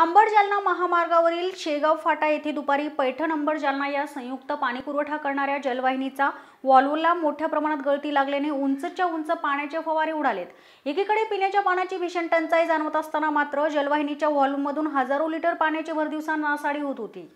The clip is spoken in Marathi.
अंबड जालना महामार्गावरील शेगाव फाटा येथे दुपारी पैठण अंबड जालना या संयुक्त पाणीपुरवठा करणाऱ्या जलवाहिनीचा वॉल्वला मोठ्या प्रमाणात गळती लागल्याने उंचच्या उंच पाण्याचे फवारे उडालेत एकीकडे पिण्याच्या पाण्याची भीषण टंचाई जाणवत असताना मात्र जलवाहिनीच्या वॉल्वमधून हजारो लिटर पाण्याची भरदिवसा नासाडी होत होती